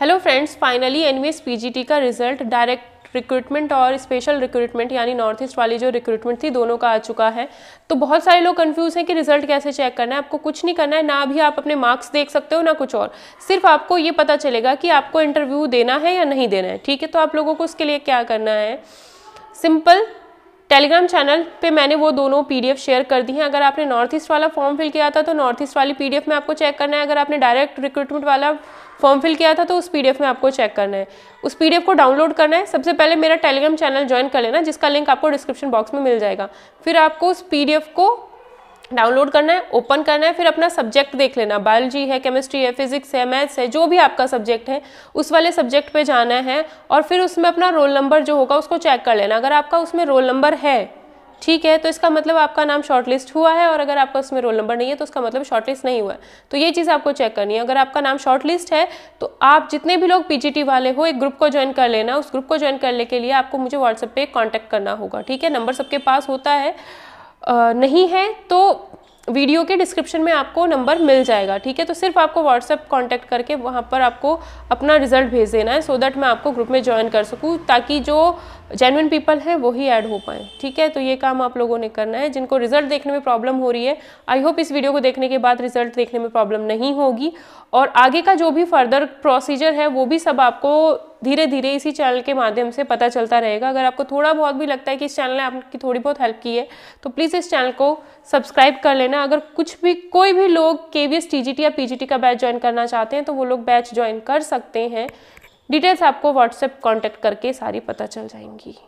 hello friends finally N PGT का result direct recruitment और special recruitment यानी north east वाली जो रिक्रूटमेंट थी दोनों का आ चुका है तो बहुत सारे लोग कंफ्यूज हैं कि रिजल्ट कैसे चेक करना है आपको कुछ नहीं करना है ना भी आप अपने मार्क्स देख सकते हो ना कुछ और सिर्फ आपको ये पता चलेगा कि आपको इंटरव्यू देना है या नहीं देना है ठीक है तो आप लोगों को उसके लिए क्या करना है सिंपल टेलीग्राम चैनल पे मैंने वो दोनों पीडीएफ शेयर कर दी हैं अगर आपने नॉर्थ ईस्ट वाला फॉर्म फिल किया था तो नॉर्थ ईस्ट वाली पीडीएफ में आपको चेक करना है अगर आपने डायरेक्ट रिक्रूटमेंट वाला फॉर्म फिल किया था तो उस पीडीएफ में आपको चेक करना है उस पीडीएफ को डाउनलोड करना है सबसे पहले मेरा टेलीग्राम चैनल ज्वाइन कर लेना जिसका लिंक आपको डिस्क्रिप्शन बॉक्स में मिल जाएगा फिर आपको उस पी को डाउनलोड करना है ओपन करना है फिर अपना सब्जेक्ट देख लेना बायोलॉजी है केमिस्ट्री है फिजिक्स है मैथ्स है जो भी आपका सब्जेक्ट है उस वाले सब्जेक्ट पे जाना है और फिर उसमें अपना रोल नंबर जो होगा उसको चेक कर लेना अगर आपका उसमें रोल नंबर है ठीक है तो इसका मतलब आपका नाम शॉर्टलिस्ट हुआ है और अगर आपका उसमें रोल नंबर नहीं है तो उसका मतलब शॉर्टलिस्ट नहीं हुआ है तो ये चीज़ आपको चेक करनी है अगर आपका नाम शॉर्टलिस्ट है तो आप जितने भी लोग पीजीटी वाले हो एक ग्रुप को ज्वाइन कर लेना उस ग्रुप को ज्वाइन करने के लिए आपको मुझे व्हाट्सएप पर कॉन्टैक्ट करना होगा ठीक है नंबर सबके पास होता है नहीं है तो वीडियो के डिस्क्रिप्शन में आपको नंबर मिल जाएगा ठीक है तो सिर्फ आपको व्हाट्सएप कांटेक्ट करके वहाँ पर आपको अपना रिजल्ट भेज देना है सो so दैट मैं आपको ग्रुप में ज्वाइन कर सकूँ ताकि जो जेनविन पीपल हैं वही ऐड हो पाएँ ठीक है तो ये काम आप लोगों ने करना है जिनको रिजल्ट देखने में प्रॉब्लम हो रही है आई होप इस वीडियो को देखने के बाद रिजल्ट देखने में प्रॉब्लम नहीं होगी और आगे का जो भी फर्दर प्रोसीजर है वो भी सब आपको धीरे धीरे इसी चैनल के माध्यम से पता चलता रहेगा अगर आपको थोड़ा बहुत भी लगता है कि इस चैनल ने आपकी थोड़ी बहुत हेल्प की है तो प्लीज़ इस चैनल को सब्सक्राइब कर लेना अगर कुछ भी कोई भी लोग K V S T G T या पी जी टी का बैच ज्वाइन करना चाहते हैं तो वो लोग बैच ज्वाइन कर सकते हैं डिटेल्स आपको व्हाट्सएप कॉन्टैक्ट करके सारी पता चल जाएंगी